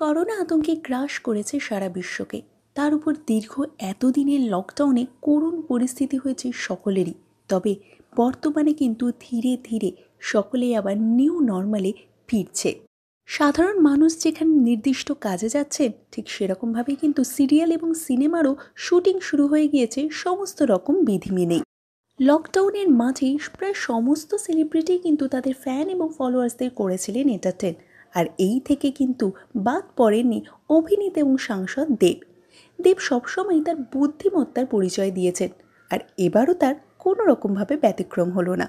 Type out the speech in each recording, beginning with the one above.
corona আতঙ্কে গ্রাস করেছে সারা বিশ্বকে তার উপর দীর্ঘ এতদিনের লকডাউনে করুণ পরিস্থিতি হয়েছে সকলেরই তবে বর্তমানে কিন্তু ধীরে ধীরে সকলে আবার নিউ নর্মালে ফিরছে সাধারণ মানুষ যেখানে নির্দিষ্ট কাজে যাচ্ছেন ঠিক সেরকমভাবেই কিন্তু সিরিয়াল এবং সিনেমারও শুটিং শুরু হয়ে গিয়েছে সমস্ত রকম বিধি মেনেই লকডাউনের মাঝেই প্রায় সমস্ত সেলিব্রিটি কিন্তু তাদের ফ্যান এবং ফলোয়ার্সদের করেছিলেন এন্টারটেন আর এই থেকে কিন্তু বাদ পড়েননি অভিনেতা এবং সাংসদ দেব দেব সবসময় তার বুদ্ধিমত্তার পরিচয় দিয়েছেন আর এবারও তার কোনো রকমভাবে ব্যতিক্রম হলো না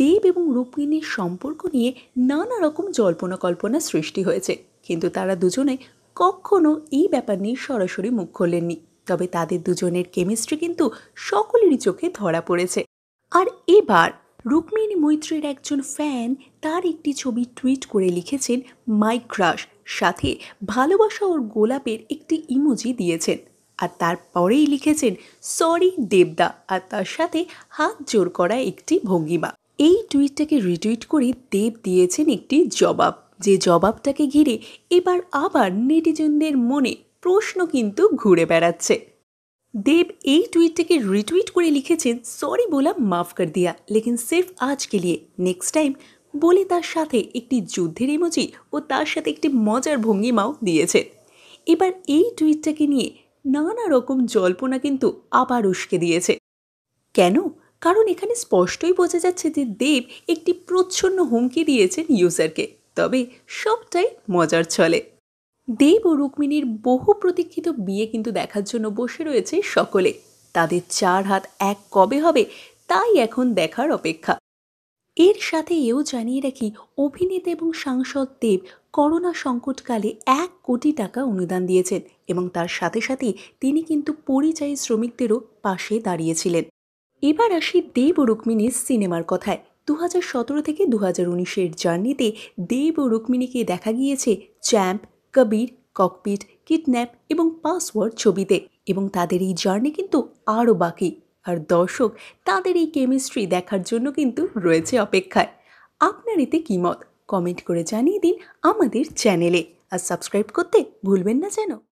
দেব এবং রুক্মিণীর সম্পর্ক নিয়ে নানা রকম জল্পনা কল্পনা সৃষ্টি হয়েছে কিন্তু তারা দুজনে কখনো এই ব্যাপার নিয়ে সরাসরি মুখ খোলেননি তবে তাদের দুজনের কেমিস্ট্রি কিন্তু সকলেরই চোখে ধরা পড়েছে আর এবার রুক্মিণী মৈত্রের একজন ফ্যান তার একটি ছবি টুইট করে লিখেছেন মাই ক্রাশ সাথে ভালোবাসা ওর গোলাপের একটি ইমোজি দিয়েছেন আর তারপরেই লিখেছেন সরি দেবদা আর তার সাথে হাত জোর করা একটি ভঙ্গিমা এই টুইটটাকে রিটুইট করে দেব দিয়েছেন একটি জবাব যে জবাবটাকে ঘিরে এবার আবার নেটিজনদের মনে প্রশ্ন কিন্তু ঘুরে বেড়াচ্ছে দেব এই টুইটটিকে রিটুইট করে লিখেছেন সরি বলা মাফ কর দিয়া লেকিন সির্ফ আজ কে লিয়ে নেক্সট টাইম বলে তার সাথে একটি যুদ্ধের ইমোজি ও তার সাথে একটি মজার ভঙ্গিমাও দিয়েছে এবার এই টুইটটাকে নিয়ে নানা রকম জল্পনা কিন্তু আবার উস্কে দিয়েছে কেন কারণ এখানে স্পষ্টই বোঝা যাচ্ছে যে দেব একটি প্রচ্ছন্ন হুমকি দিয়েছেন ইউজারকে তবে সবটাই মজার ছলে দেব ও রুক্মিণীর বহু প্রতীক্ষিত বিয়ে কিন্তু দেখার জন্য বসে রয়েছে সকলে তাদের চার হাত এক কবে হবে তাই এখন দেখার অপেক্ষা এর সাথে এও জানিয়ে রাখি অভিনেতা এবং সাংসদ দেব করোনা সংকটকালে এক কোটি টাকা অনুদান দিয়েছেন এবং তার সাথে সাথে তিনি কিন্তু পরিযায়ী শ্রমিকদেরও পাশে দাঁড়িয়েছিলেন এবার আসি দেব ও রুক্মিণীর সিনেমার কথায় দু হাজার সতেরো থেকে দু হাজার উনিশের জার্নিতে দেব ও রুক্মিণীকে দেখা গিয়েছে চ্যাম্প কবির ককপিট কিডন্যাপ এবং পাসওয়ার্ড ছবিতে এবং তাদের এই জার্নি কিন্তু আরও বাকি আর দর্শক তাদের এই কেমিস্ট্রি দেখার জন্য কিন্তু রয়েছে অপেক্ষায় আপনার এতে কী মত কমেন্ট করে জানিয়ে দিন আমাদের চ্যানেলে আর সাবস্ক্রাইব করতে ভুলবেন না যেন